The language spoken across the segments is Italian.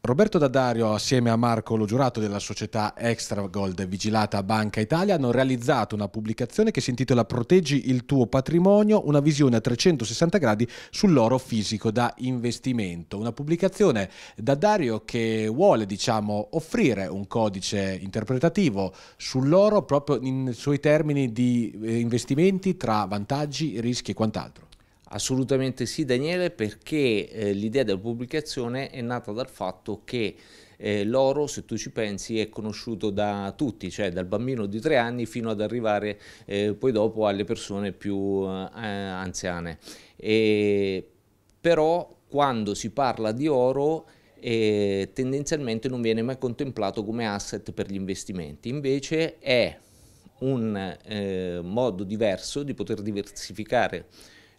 Roberto Daddario assieme a Marco Lo Giurato della società Extragold vigilata Banca Italia hanno realizzato una pubblicazione che si intitola Proteggi il tuo patrimonio, una visione a 360 gradi sull'oro fisico da investimento. Una pubblicazione Daddario che vuole diciamo, offrire un codice interpretativo sull'oro proprio nei suoi termini di eh, investimenti tra vantaggi, rischi e quant'altro. Assolutamente sì Daniele perché eh, l'idea della pubblicazione è nata dal fatto che eh, l'oro, se tu ci pensi, è conosciuto da tutti, cioè dal bambino di tre anni fino ad arrivare eh, poi dopo alle persone più eh, anziane. E, però quando si parla di oro eh, tendenzialmente non viene mai contemplato come asset per gli investimenti, invece è un eh, modo diverso di poter diversificare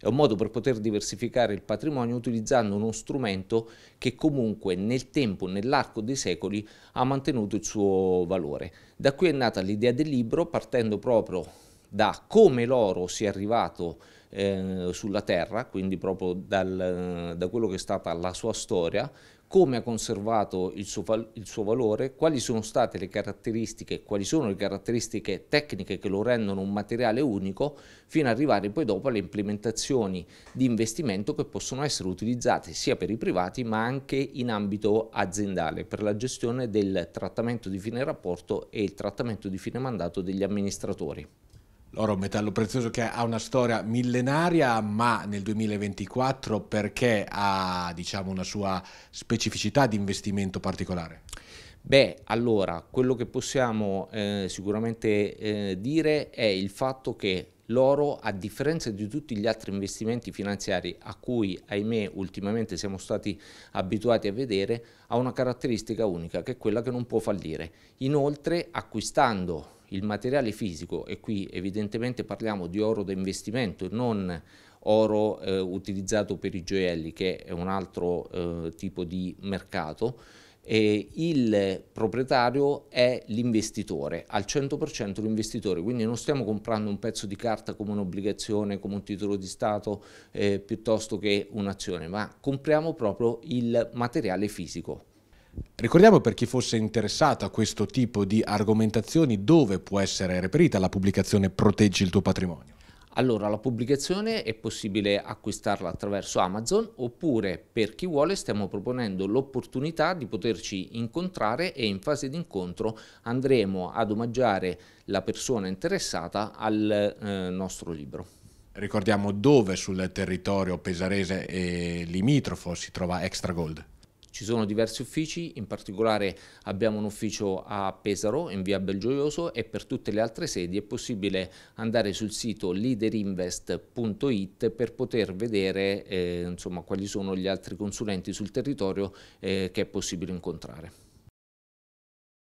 è un modo per poter diversificare il patrimonio utilizzando uno strumento che comunque nel tempo, nell'arco dei secoli, ha mantenuto il suo valore. Da qui è nata l'idea del libro partendo proprio da come l'oro sia arrivato eh, sulla terra, quindi proprio dal, da quello che è stata la sua storia, come ha conservato il suo, il suo, valore, quali sono state le caratteristiche, quali sono le caratteristiche tecniche che lo rendono un materiale unico, fino ad arrivare poi dopo alle implementazioni di investimento che possono essere utilizzate sia per i privati ma anche in ambito aziendale per la gestione del trattamento di fine rapporto e il trattamento di fine mandato degli amministratori. L'oro è un metallo prezioso che ha una storia millenaria, ma nel 2024 perché ha diciamo, una sua specificità di investimento particolare? Beh, allora, quello che possiamo eh, sicuramente eh, dire è il fatto che l'oro, a differenza di tutti gli altri investimenti finanziari a cui, ahimè, ultimamente siamo stati abituati a vedere, ha una caratteristica unica, che è quella che non può fallire. Inoltre, acquistando il materiale fisico, e qui evidentemente parliamo di oro da investimento, e non oro eh, utilizzato per i gioielli, che è un altro eh, tipo di mercato, e il proprietario è l'investitore, al 100% l'investitore, quindi non stiamo comprando un pezzo di carta come un'obbligazione, come un titolo di Stato, eh, piuttosto che un'azione, ma compriamo proprio il materiale fisico. Ricordiamo per chi fosse interessato a questo tipo di argomentazioni dove può essere reperita la pubblicazione Proteggi il tuo patrimonio. Allora, la pubblicazione è possibile acquistarla attraverso Amazon oppure per chi vuole stiamo proponendo l'opportunità di poterci incontrare e in fase di incontro andremo ad omaggiare la persona interessata al eh, nostro libro. Ricordiamo dove sul territorio pesarese e limitrofo si trova Extra Gold. Ci sono diversi uffici, in particolare abbiamo un ufficio a Pesaro in via Belgioioso e per tutte le altre sedi è possibile andare sul sito leaderinvest.it per poter vedere eh, insomma, quali sono gli altri consulenti sul territorio eh, che è possibile incontrare.